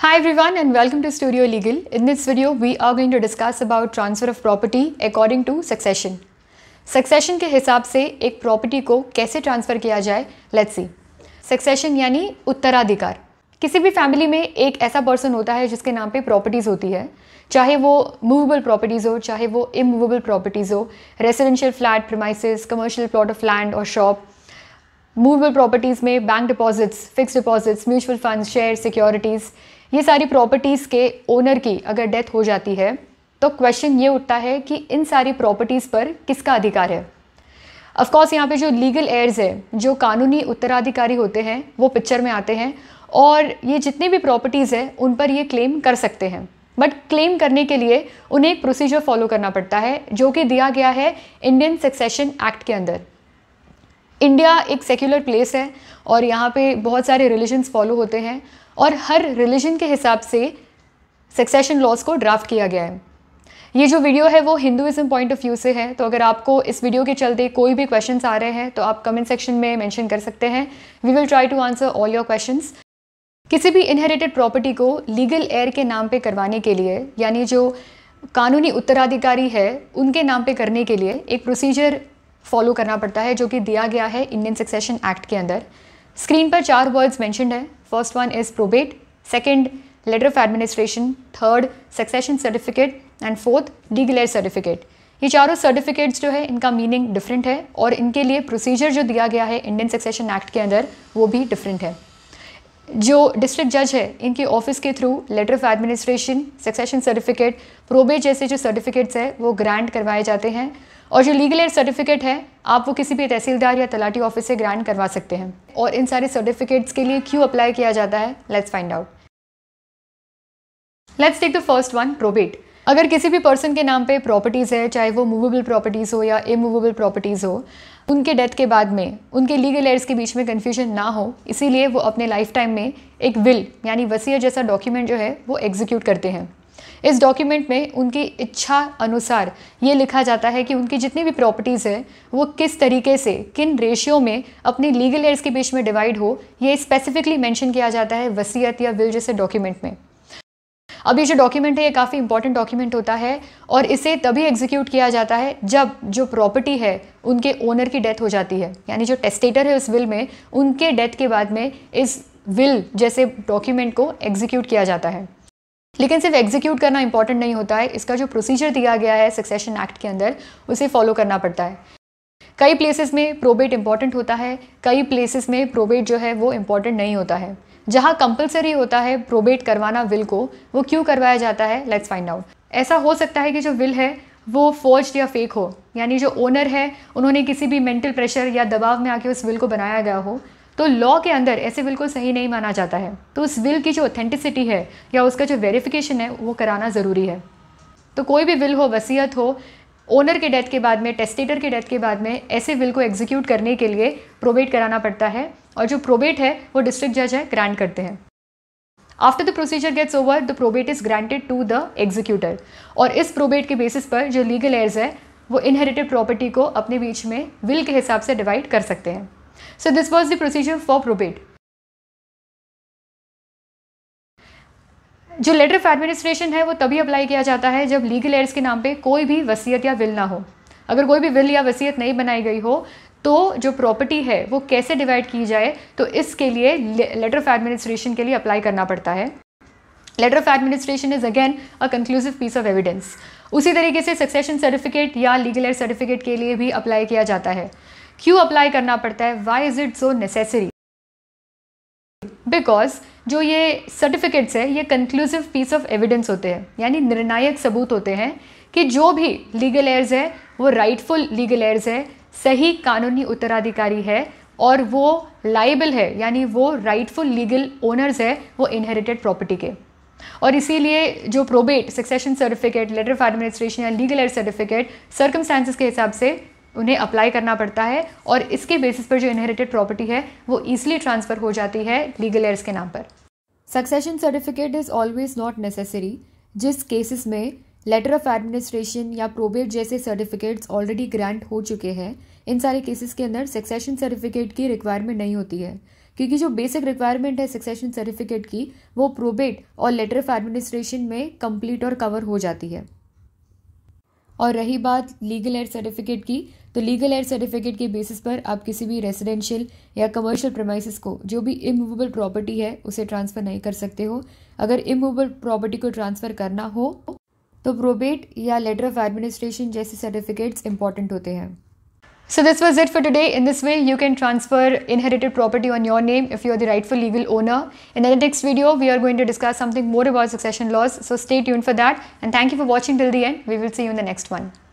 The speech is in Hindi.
Hi everyone and welcome to Studio Legal. In this video, we are going to discuss about transfer of property according to succession. Succession के हिसाब से एक property को कैसे transfer किया जाए Let's see. Succession यानी उत्तराधिकार किसी भी family में एक ऐसा person होता है जिसके नाम पे properties होती है चाहे वो movable properties हो चाहे वो immovable properties हो residential flat, premises, commercial plot of land or shop. Movable properties में bank deposits fix deposits mutual funds share securities ये सारी प्रॉपर्टीज़ के ओनर की अगर डेथ हो जाती है तो क्वेश्चन ये उठता है कि इन सारी प्रॉपर्टीज़ पर किसका अधिकार है अफकोर्स यहाँ पे जो लीगल एयर्स है जो कानूनी उत्तराधिकारी होते हैं वो पिक्चर में आते हैं और ये जितनी भी प्रॉपर्टीज़ है उन पर ये क्लेम कर सकते हैं बट क्लेम करने के लिए उन्हें एक प्रोसीजर फॉलो करना पड़ता है जो कि दिया गया है इंडियन सक्सेशन एक्ट के अंदर इंडिया एक सेक्युलर प्लेस है और यहाँ पे बहुत सारे रिलीजन्स फॉलो होते हैं और हर रिलीजन के हिसाब से सक्सेशन लॉज को ड्राफ्ट किया गया है ये जो वीडियो है वो हिंदुइज्म पॉइंट ऑफ व्यू से है तो अगर आपको इस वीडियो के चलते कोई भी क्वेश्चंस आ रहे हैं तो आप कमेंट सेक्शन में मेंशन कर सकते हैं we will try to answer all your questions किसी भी इनहेरिटेड प्रॉपर्टी को लीगल एयर के नाम पे करवाने के लिए यानी जो कानूनी उत्तराधिकारी है उनके नाम पे करने के लिए एक प्रोसीजर फॉलो करना पड़ता है जो कि दिया गया है इंडियन सक्सेशन एक्ट के अंदर स्क्रीन पर चार वर्ड्स मैंशनड है First one is probate, second letter of administration, third succession certificate and fourth legal heir certificate. ये चारों सर्टिफिकेट्स जो है इनका मीनिंग डिफरेंट है और इनके लिए प्रोसीजर जो दिया गया है इंडियन सक्सेशन एक्ट के अंदर वो भी डिफरेंट है जो डिस्ट्रिक्ट जज है इनके ऑफिस के through letter of administration succession certificate probate जैसे जो सर्टिफिकेट्स हैं वो ग्रांट करवाए जाते हैं और जो लीगल एड सर्टिफिकेट है आप वो किसी भी तहसीलदार या तलाटी ऑफिस से ग्रांट करवा सकते हैं और इन सारे सर्टिफिकेट्स के लिए क्यों अप्लाई किया जाता है let's find out let's take the first one probate अगर किसी भी पर्सन के नाम पे प्रॉपर्टीज़ है चाहे वो मूवेबल प्रॉपर्टीज़ हो या इमूवेबल प्रॉपर्टीज़ हो उनके डेथ के बाद में उनके लीगल एयर्स के बीच में कन्फ्यूजन ना हो इसीलिए वो अपने लाइफ टाइम में एक विल यानी वसीयत जैसा डॉक्यूमेंट जो है वो एग्जीक्यूट करते हैं इस डॉक्यूमेंट में उनकी इच्छा अनुसार ये लिखा जाता है कि उनकी जितनी भी प्रॉपर्टीज़ है वो किस तरीके से किन रेशियो में अपने लीगल एयर्स के बीच में डिवाइड हो ये स्पेसिफिकली मेंशन किया जाता है वसीयत या विल जैसे डॉक्यूमेंट में अब ये जो डॉक्यूमेंट है ये काफ़ी इंपॉर्टेंट डॉक्यूमेंट होता है और इसे तभी एग्जीक्यूट किया जाता है जब जो प्रॉपर्टी है उनके ओनर की डेथ हो जाती है यानी जो टेस्टेटर है उस विल में उनके डेथ के बाद में इस विल जैसे डॉक्यूमेंट को एग्जीक्यूट किया जाता है लेकिन सिर्फ एग्जीक्यूट करना इंपॉर्टेंट नहीं होता है इसका जो प्रोसीजर दिया गया है सक्सेशन एक्ट के अंदर उसे फॉलो करना पड़ता है कई प्लेसेस में प्रोबेट इंपॉर्टेंट होता है कई प्लेसेस में प्रोबेट जो है वो इंपॉर्टेंट नहीं होता है जहां कंपलसरी होता है प्रोबेट करवाना विल को वो क्यों करवाया जाता है लेट्स फाइंड आउट ऐसा हो सकता है कि जो विल है वो फोर्ज या फेक हो यानी जो ओनर है उन्होंने किसी भी मेंटल प्रेशर या दबाव में आके उस विल को बनाया गया हो तो लॉ के अंदर ऐसे विल को सही नहीं माना जाता है तो उस विल की जो ऑथेंटिसिटी है या उसका जो वेरिफिकेशन है वो कराना ज़रूरी है तो कोई भी विल हो वसीयत हो ओनर के डेथ के बाद में टेस्टेटर के डेथ के बाद में ऐसे विल को एग्जीक्यूट करने के लिए प्रोबेट कराना पड़ता है और जो प्रोबेट है वो डिस्ट्रिक्ट जज है ग्रांट करते हैं after the procedure gets over the probate is granted to the executor और इस प्रोबेट के बेसिस पर जो लीगल एयर्स है वो इनहेरिटेड प्रॉपर्टी को अपने बीच में विल के हिसाब से डिवाइड कर सकते हैं so this was the procedure for probate जो लेटर ऑफ एडमिनिस्ट्रेशन है वो तभी अप्लाई किया जाता है जब लीगल एयर्स के नाम पे कोई भी वसीयत या विल ना हो अगर कोई भी विल या वसीयत नहीं बनाई गई हो तो जो प्रॉपर्टी है वो कैसे डिवाइड की जाए तो इसके लिए लेटर ऑफ एडमिनिस्ट्रेशन के लिए अप्लाई करना पड़ता है letter of administration is again a conclusive piece of evidence उसी तरीके से सक्सेशन सर्टिफिकेट या लीगल एयर सर्टिफिकेट के लिए भी अप्लाई किया जाता है क्यों अप्लाई करना पड़ता है why is it so necessary because जो ये सर्टिफिकेट्स है ये कंक्लूसिव पीस ऑफ एविडेंस होते हैं यानी निर्णायक सबूत होते हैं कि जो भी लीगल एयर्स है वो राइटफुल लीगल एयर्स है सही कानूनी उत्तराधिकारी है और वो लाइबल है यानी वो राइटफुल लीगल ओनर्स है वो इनहेरिटेड प्रॉपर्टी के और इसीलिए जो probate succession certificate letter of administration या लीगल एयर सर्टिफिकेट सर्कमस्टांसिस के हिसाब से उन्हें अप्लाई करना पड़ता है और इसके बेसिस पर जो इनहेरिटेड प्रॉपर्टी है वो ईजिली ट्रांसफ़र हो जाती है लीगल एयर्स के नाम पर succession certificate is always not necessary जिस केसेस में लेटर ऑफ एडमिनिस्ट्रेशन या प्रोबेट जैसे सर्टिफिकेट्स ऑलरेडी ग्रांट हो चुके हैं इन सारे केसेस के अंदर सक्सेशन सर्टिफिकेट की रिक्वायरमेंट नहीं होती है क्योंकि जो बेसिक रिक्वायरमेंट है सक्सेशन सर्टिफिकेट की वो प्रोबेट और लेटर ऑफ एडमिनिस्ट्रेशन में कंप्लीट और कवर हो जाती है और रही बात लीगल एयर सर्टिफिकेट की तो लीगल एयर सर्टिफिकेट के बेसिस पर आप किसी भी रेजिडेंशियल या कमर्शियल प्रमाइसिस को जो भी इमूवेबल प्रॉपर्टी है उसे ट्रांसफ़र नहीं कर सकते हो अगर इमूवेबल प्रॉपर्टी को ट्रांसफ़र करना हो तो प्रोबेट या लेटर ऑफ एडमिनिस्ट्रेशन जैसे सर्टिफिकेट्स इंपॉर्टेंट होते हैं So this was it for today. In this way, you can transfer inherited property on your name if you are the rightful legal owner. In the next video, we are going to discuss something more about succession laws. So stay tuned for that. And thank you for watching till the end. We will see you in the next one.